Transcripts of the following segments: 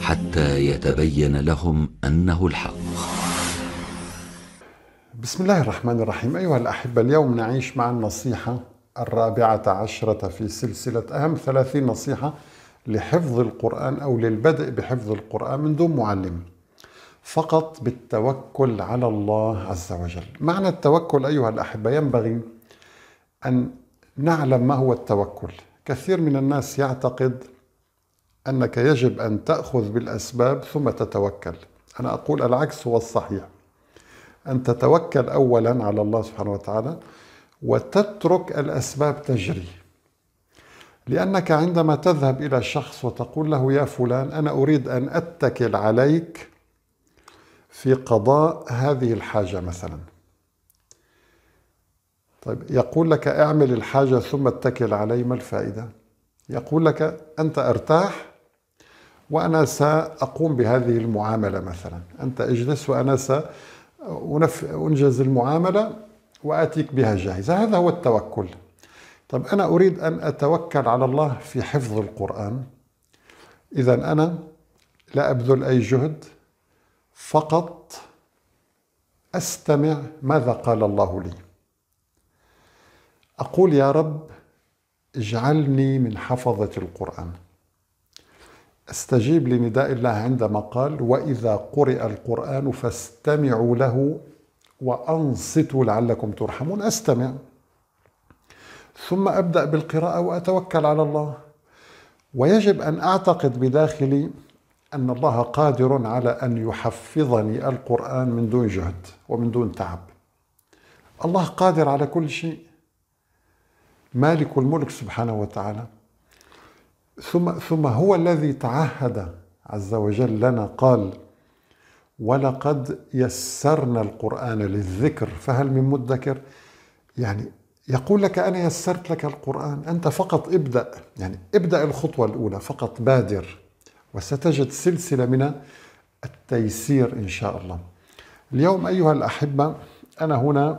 حتى يتبين لهم انه الحق. بسم الله الرحمن الرحيم، ايها الاحبه اليوم نعيش مع النصيحه الرابعه عشره في سلسله اهم 30 نصيحه لحفظ القران او للبدء بحفظ القران من دون معلم. فقط بالتوكل على الله عز وجل. معنى التوكل ايها الاحبه ينبغي ان نعلم ما هو التوكل. كثير من الناس يعتقد أنك يجب أن تأخذ بالأسباب ثم تتوكل أنا أقول العكس هو الصحيح أن تتوكل أولا على الله سبحانه وتعالى وتترك الأسباب تجري لأنك عندما تذهب إلى شخص وتقول له يا فلان أنا أريد أن أتكل عليك في قضاء هذه الحاجة مثلا طيب يقول لك اعمل الحاجة ثم اتكل علي ما الفائدة؟ يقول لك أنت ارتاح وأنا سأقوم بهذه المعاملة مثلا أنت اجلس وأنا سأنجز المعاملة وآتيك بها جاهزة هذا هو التوكل طب أنا أريد أن أتوكل على الله في حفظ القرآن إذا أنا لا أبذل أي جهد فقط أستمع ماذا قال الله لي أقول يا رب اجعلني من حفظة القرآن استجيب لنداء الله عندما قال واذا قرئ القران فاستمعوا له وانصتوا لعلكم ترحمون استمع ثم ابدا بالقراءه واتوكل على الله ويجب ان اعتقد بداخلي ان الله قادر على ان يحفظني القران من دون جهد ومن دون تعب الله قادر على كل شيء مالك الملك سبحانه وتعالى ثم ثم هو الذي تعهد عز وجل لنا قال ولقد يسرنا القرآن للذكر فهل من مدكر يعني يقول لك أنا يسرت لك القرآن أنت فقط ابدأ يعني ابدأ الخطوة الأولى فقط بادر وستجد سلسلة من التيسير إن شاء الله اليوم أيها الأحبة أنا هنا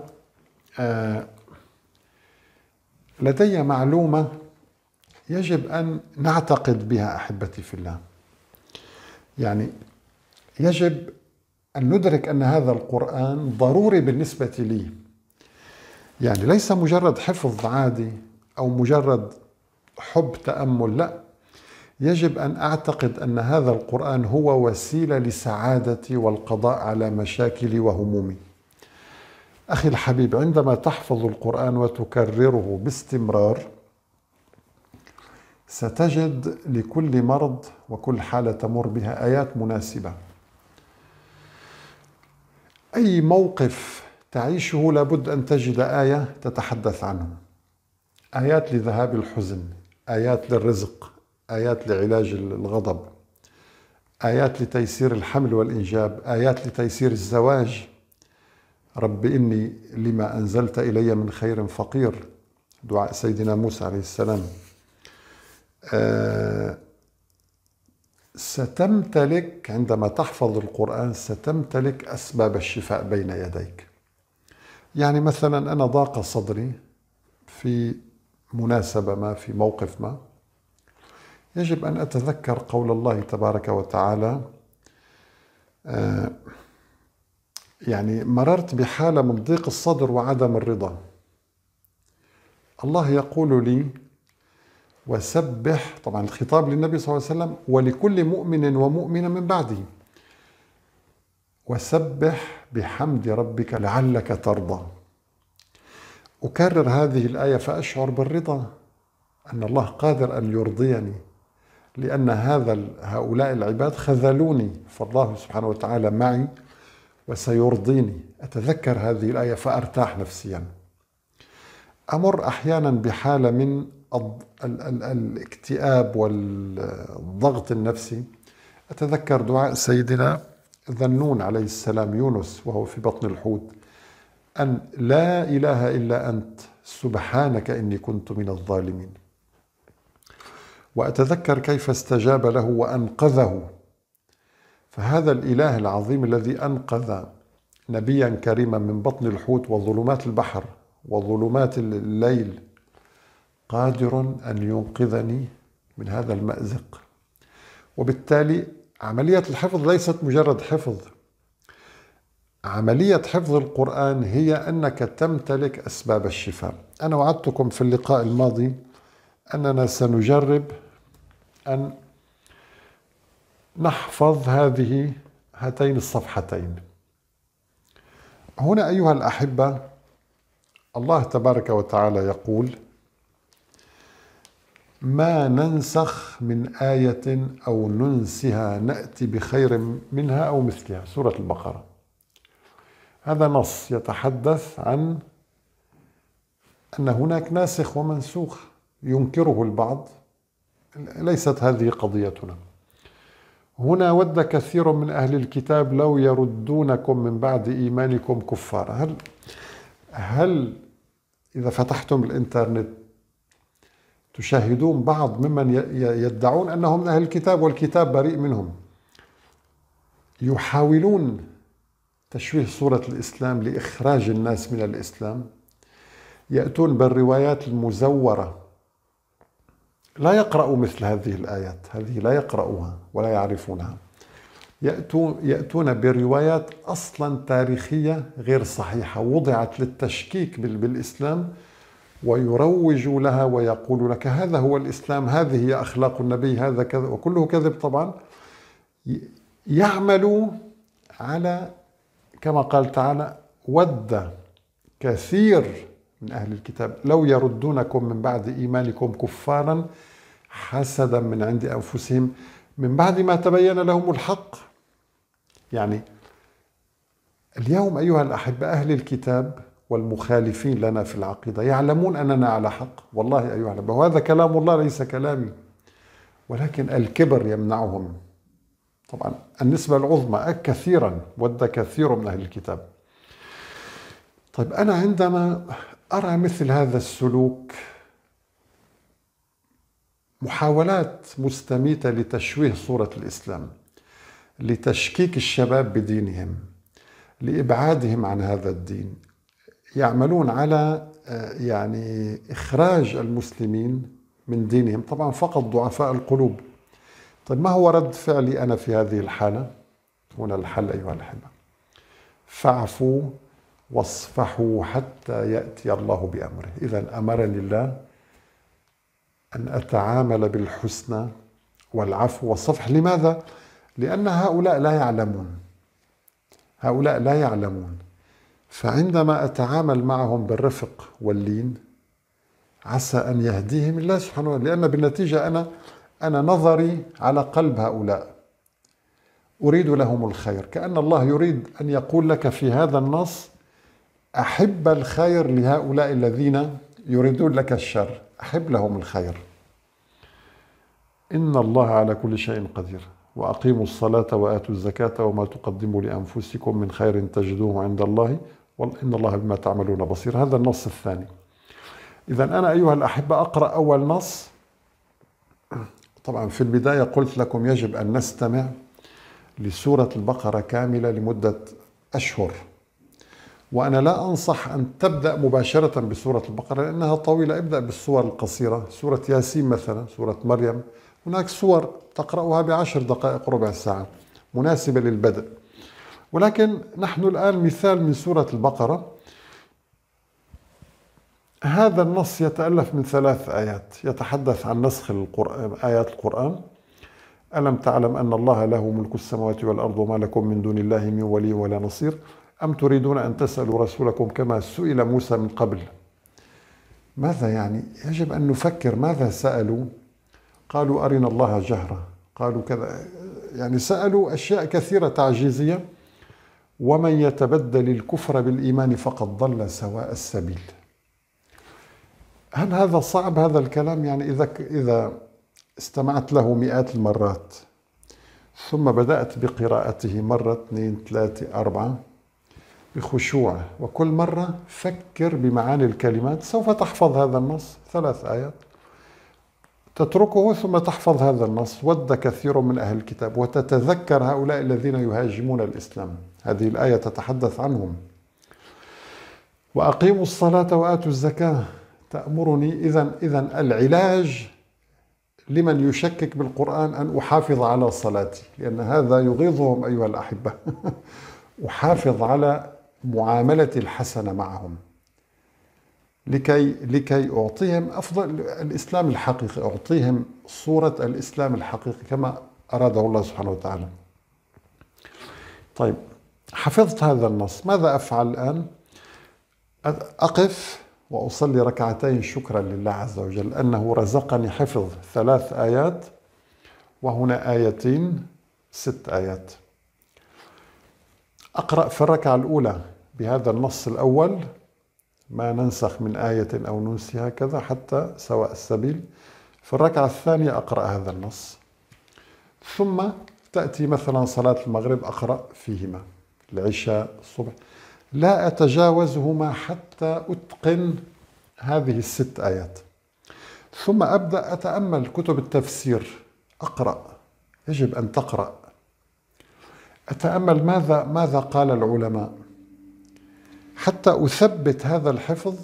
آه لدي معلومة يجب أن نعتقد بها أحبتي في الله يعني يجب أن ندرك أن هذا القرآن ضروري بالنسبة لي يعني ليس مجرد حفظ عادي أو مجرد حب تأمل لا يجب أن أعتقد أن هذا القرآن هو وسيلة لسعادتي والقضاء على مشاكلي وهمومي أخي الحبيب عندما تحفظ القرآن وتكرره باستمرار ستجد لكل مرض وكل حالة تمر بها آيات مناسبة أي موقف تعيشه لابد أن تجد آية تتحدث عنه آيات لذهاب الحزن آيات للرزق آيات لعلاج الغضب آيات لتيسير الحمل والإنجاب آيات لتيسير الزواج رب إني لما أنزلت إلي من خير فقير دعاء سيدنا موسى عليه السلام آه، ستمتلك عندما تحفظ القرآن ستمتلك أسباب الشفاء بين يديك يعني مثلا أنا ضاق صدري في مناسبة ما في موقف ما يجب أن أتذكر قول الله تبارك وتعالى آه، يعني مررت بحالة من ضيق الصدر وعدم الرضا الله يقول لي وسبح طبعا الخطاب للنبي صلى الله عليه وسلم ولكل مؤمن ومؤمنة من بعده وسبح بحمد ربك لعلك ترضى أكرر هذه الآية فأشعر بالرضا أن الله قادر أن يرضيني لأن هذا هؤلاء العباد خذلوني فالله سبحانه وتعالى معي وسيرضيني أتذكر هذه الآية فأرتاح نفسياً امر احيانا بحاله من الاكتئاب والضغط النفسي اتذكر دعاء سيدنا ذنون عليه السلام يونس وهو في بطن الحوت ان لا اله الا انت سبحانك اني كنت من الظالمين واتذكر كيف استجاب له وانقذه فهذا الاله العظيم الذي انقذ نبيا كريما من بطن الحوت وظلمات البحر وظلمات الليل قادر أن ينقذني من هذا المأزق وبالتالي عملية الحفظ ليست مجرد حفظ عملية حفظ القرآن هي أنك تمتلك أسباب الشفاء أنا وعدتكم في اللقاء الماضي أننا سنجرب أن نحفظ هذه هاتين الصفحتين هنا أيها الأحبة الله تبارك وتعالى يقول ما ننسخ من آية أو ننسها نأتي بخير منها أو مثلها سورة البقرة هذا نص يتحدث عن أن هناك ناسخ ومنسوخ ينكره البعض ليست هذه قضيتنا هنا ود كثير من أهل الكتاب لو يردونكم من بعد إيمانكم كفارا هل هل إذا فتحتم الإنترنت تشاهدون بعض ممن يدعون أنهم من أهل الكتاب والكتاب بريء منهم يحاولون تشويه صورة الإسلام لإخراج الناس من الإسلام يأتون بالروايات المزورة لا يقرأوا مثل هذه الآيات هذه لا يقرأوها ولا يعرفونها يأتون بروايات أصلا تاريخية غير صحيحة وضعت للتشكيك بالإسلام ويروج لها ويقول لك هذا هو الإسلام هذه هي أخلاق النبي هذا كذا وكله كذب طبعا يعمل على كما قال تعالى ود كثير من أهل الكتاب لو يردونكم من بعد إيمانكم كفارا حسدا من عند أنفسهم من بعد ما تبين لهم الحق يعني اليوم أيها الأحبة أهل الكتاب والمخالفين لنا في العقيدة يعلمون أننا على حق والله أيها الأحبة وهذا كلام الله ليس كلامي ولكن الكبر يمنعهم طبعا النسبة العظمى كثيرا ود كثير من أهل الكتاب طيب أنا عندما أرى مثل هذا السلوك محاولات مستميتة لتشويه صورة الإسلام لتشكيك الشباب بدينهم لابعادهم عن هذا الدين يعملون على آه، يعني اخراج المسلمين من دينهم طبعا فقط ضعفاء القلوب طيب ما هو رد فعلي انا في هذه الحاله هنا الحل ايها الحبه فاعفوا واصفحوا حتى ياتي الله بامره اذا امرني الله ان اتعامل بالحسنى والعفو والصفح لماذا لأن هؤلاء لا يعلمون هؤلاء لا يعلمون فعندما أتعامل معهم بالرفق واللين عسى أن يهديهم الله سبحانه وتعالى لأن بالنتيجة أنا أنا نظري على قلب هؤلاء أريد لهم الخير كأن الله يريد أن يقول لك في هذا النص أحب الخير لهؤلاء الذين يريدون لك الشر أحب لهم الخير إن الله على كل شيء قدير واقيموا الصلاه واتوا الزكاه وما تقدموا لانفسكم من خير تجدوه عند الله وان الله بما تعملون بصير هذا النص الثاني اذا انا ايها الاحبه اقرا اول نص طبعا في البدايه قلت لكم يجب ان نستمع لسوره البقره كامله لمده اشهر وأنا لا أنصح أن تبدأ مباشرة بسورة البقرة لأنها طويلة ابدأ بالسور القصيرة سورة ياسين مثلا سورة مريم هناك صور تقرأها بعشر دقائق ربع ساعة مناسبة للبدء ولكن نحن الآن مثال من سورة البقرة هذا النص يتألف من ثلاث آيات يتحدث عن نسخ القرآن آيات القرآن ألم تعلم أن الله له ملك السماوات والأرض وما لكم من دون الله من ولي ولا نصير أم تريدون أن تسألوا رسولكم كما سئل موسى من قبل ماذا يعني؟ يجب أن نفكر ماذا سألوا قالوا أرنا الله جهرة قالوا كذا يعني سألوا أشياء كثيرة تعجيزية ومن يتبدل الكفر بالإيمان فقد ضل سواء السبيل هل هذا صعب هذا الكلام يعني إذا إذا استمعت له مئات المرات ثم بدأت بقراءته مرة اثنين ثلاثة أربعة بخشوع وكل مرة فكر بمعاني الكلمات سوف تحفظ هذا النص ثلاث آيات تتركه ثم تحفظ هذا النص ود كثير من أهل الكتاب وتتذكر هؤلاء الذين يهاجمون الإسلام هذه الآية تتحدث عنهم وأقيموا الصلاة وآتوا الزكاة تأمرني إذا إذا العلاج لمن يشكك بالقرآن أن أحافظ على صلاتي لأن هذا يغيظهم أيها الأحبة أحافظ على معاملتي الحسنة معهم لكي لكي أعطيهم أفضل الإسلام الحقيقي أعطيهم صورة الإسلام الحقيقي كما أراده الله سبحانه وتعالى طيب حفظت هذا النص ماذا أفعل الآن أقف وأصلي ركعتين شكرا لله عز وجل أنه رزقني حفظ ثلاث آيات وهنا آيتين ست آيات أقرأ في الركعة الأولى بهذا النص الأول ما ننسخ من آية أو ننسيها كذا حتى سواء السبيل في الركعة الثانية أقرأ هذا النص ثم تأتي مثلا صلاة المغرب أقرأ فيهما العشاء الصبح لا أتجاوزهما حتى أتقن هذه الست آيات ثم أبدأ أتأمل كتب التفسير أقرأ يجب أن تقرأ أتأمل ماذا ماذا قال العلماء حتى أثبت هذا الحفظ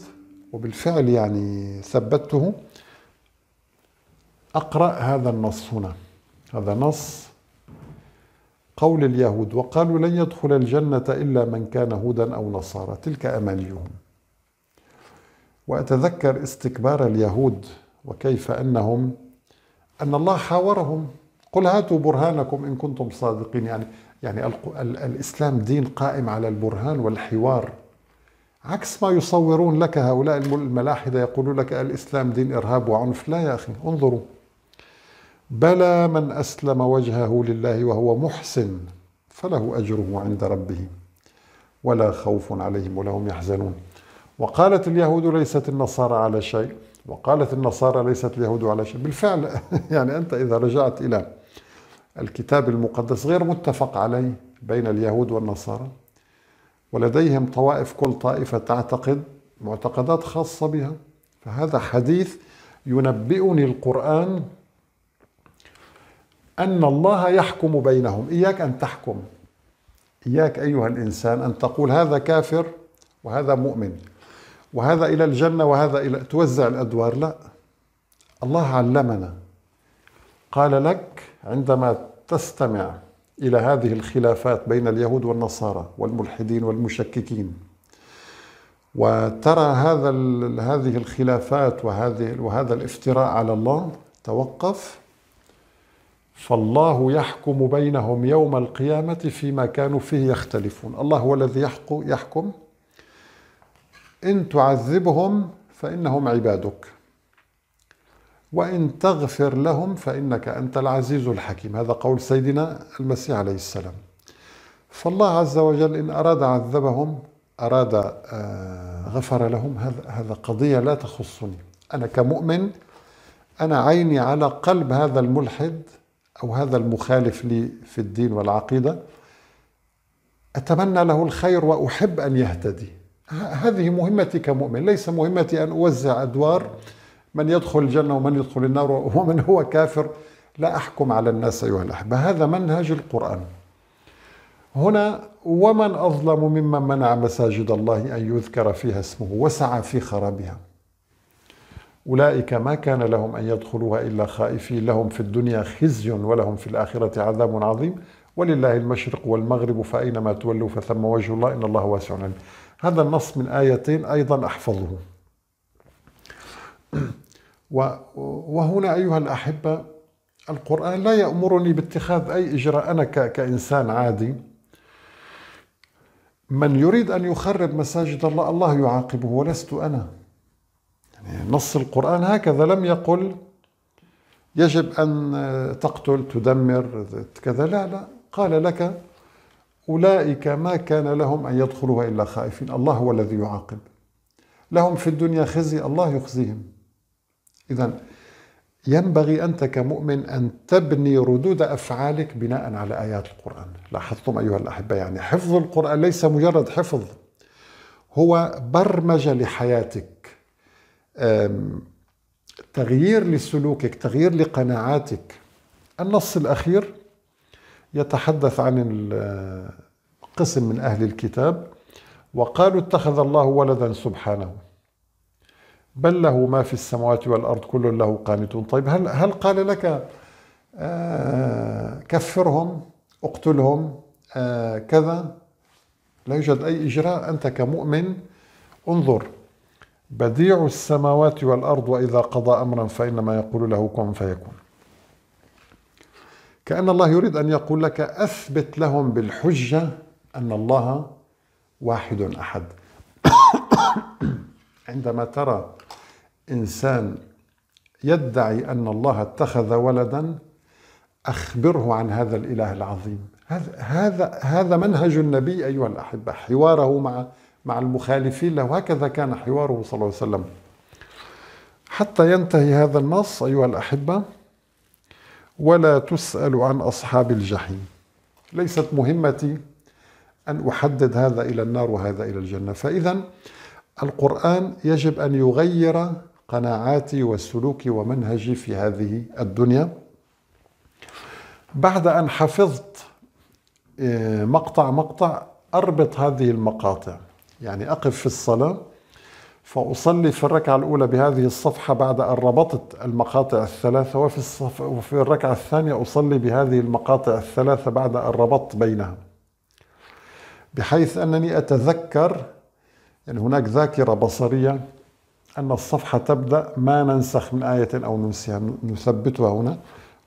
وبالفعل يعني ثبته أقرأ هذا النص هنا هذا نص قول اليهود وقالوا لن يدخل الجنة إلا من كان هودا أو نصارى تلك أمانيهم وأتذكر استكبار اليهود وكيف أنهم أن الله حاورهم قل هاتوا برهانكم إن كنتم صادقين يعني يعني الإسلام دين قائم على البرهان والحوار عكس ما يصورون لك هؤلاء الملاحدة يقولون لك الإسلام دين إرهاب وعنف لا يا أخي انظروا بلى من أسلم وجهه لله وهو محسن فله أجره عند ربه ولا خوف عليهم ولا هم يحزنون وقالت اليهود ليست النصارى على شيء وقالت النصارى ليست اليهود على شيء بالفعل يعني أنت إذا رجعت إلى الكتاب المقدس غير متفق عليه بين اليهود والنصارى ولديهم طوائف كل طائفة تعتقد معتقدات خاصة بها فهذا حديث ينبئني القرآن أن الله يحكم بينهم إياك أن تحكم إياك أيها الإنسان أن تقول هذا كافر وهذا مؤمن وهذا إلى الجنة وهذا إلى توزع الأدوار لا الله علمنا قال لك عندما تستمع الى هذه الخلافات بين اليهود والنصارى والملحدين والمشككين وترى هذا هذه الخلافات وهذه وهذا الافتراء على الله توقف فالله يحكم بينهم يوم القيامة فيما كانوا فيه يختلفون الله هو الذي يحكم إن تعذبهم فإنهم عبادك وإن تغفر لهم فإنك أنت العزيز الحكيم هذا قول سيدنا المسيح عليه السلام فالله عز وجل إن أراد عذبهم أراد آه، غفر لهم هذا هذا قضية لا تخصني أنا كمؤمن أنا عيني على قلب هذا الملحد أو هذا المخالف لي في الدين والعقيدة أتمنى له الخير وأحب أن يهتدي هذه مهمتي كمؤمن ليس مهمتي أن أوزع أدوار من يدخل الجنة ومن يدخل النار ومن هو كافر لا أحكم على الناس أيها الأحبة هذا منهج القرآن هنا ومن أظلم ممن منع مساجد الله أن يذكر فيها اسمه وسعى في خرابها أولئك ما كان لهم أن يدخلوها إلا خائفين لهم في الدنيا خزي ولهم في الآخرة عذاب عظيم ولله المشرق والمغرب فأينما تولوا فثم وجه الله إن الله واسع عليم هذا النص من آيتين أيضا أحفظه وهنا أيها الأحبة القرآن لا يأمرني باتخاذ أي إجراء أنا كإنسان عادي من يريد أن يخرب مساجد الله الله يعاقبه ولست أنا يعني نص القرآن هكذا لم يقل يجب أن تقتل تدمر كذا لا لا قال لك أولئك ما كان لهم أن يدخلوها إلا خائفين الله هو الذي يعاقب لهم في الدنيا خزي الله يخزيهم إذا ينبغي أنت كمؤمن أن تبني ردود أفعالك بناء على آيات القرآن لاحظتم أيها الأحبة يعني حفظ القرآن ليس مجرد حفظ هو برمجة لحياتك تغيير لسلوكك تغيير لقناعاتك النص الأخير يتحدث عن قسم من أهل الكتاب وقالوا اتخذ الله ولدا سبحانه بل له ما في السماوات والأرض كل له قانتون طيب هل, هل قال لك آه، كفرهم اقتلهم آه، كذا لا يوجد أي إجراء أنت كمؤمن انظر بديع السماوات والأرض وإذا قضى أمرا فإنما يقول له كن فيكون كأن الله يريد أن يقول لك أثبت لهم بالحجة أن الله واحد أحد عندما ترى انسان يدعي ان الله اتخذ ولدا اخبره عن هذا الاله العظيم هذا هذا منهج النبي ايها الاحبه حواره مع مع المخالفين له هكذا كان حواره صلى الله عليه وسلم حتى ينتهي هذا النص ايها الاحبه ولا تسال عن اصحاب الجحيم ليست مهمتي ان احدد هذا الى النار وهذا الى الجنه فاذا القران يجب ان يغير قناعاتي وسلوكي ومنهجي في هذه الدنيا بعد أن حفظت آه، مقطع مقطع أربط هذه المقاطع يعني أقف في الصلاة فأصلي في الركعة الأولى بهذه الصفحة بعد أن ربطت المقاطع الثلاثة وفي, الصف وفي الركعة الثانية أصلي بهذه المقاطع الثلاثة بعد أن ربطت بينها بحيث أنني أتذكر يعني هناك ذاكرة بصرية أن الصفحة تبدأ ما ننسخ من آية أو ننسيها نثبتها هنا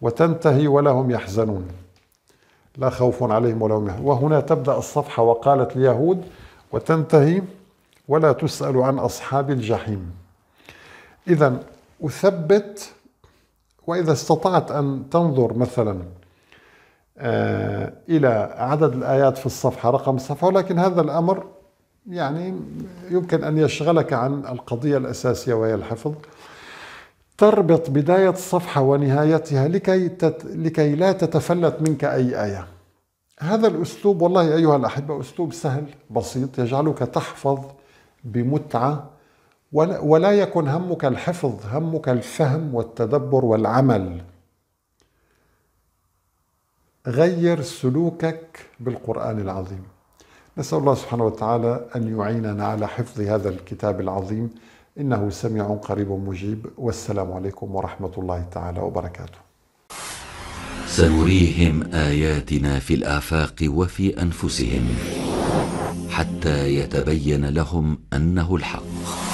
وتنتهي ولا هم يحزنون لا خوف عليهم ولا هم وهنا تبدأ الصفحة وقالت اليهود وتنتهي ولا تسأل عن أصحاب الجحيم إذا أثبت وإذا استطعت أن تنظر مثلا آه، إلى عدد الآيات في الصفحة رقم الصفحة ولكن هذا الأمر يعني يمكن أن يشغلك عن القضية الأساسية وهي الحفظ تربط بداية الصفحة ونهايتها لكي, تت... لكي لا تتفلت منك أي آية هذا الأسلوب والله أيها الأحبة أسلوب سهل بسيط يجعلك تحفظ بمتعة ولا, ولا يكن همك الحفظ همك الفهم والتدبر والعمل غير سلوكك بالقرآن العظيم نسأل الله سبحانه وتعالى أن يعيننا على حفظ هذا الكتاب العظيم إنه سميع قريب مجيب والسلام عليكم ورحمة الله تعالى وبركاته سنريهم آياتنا في الآفاق وفي أنفسهم حتى يتبين لهم أنه الحق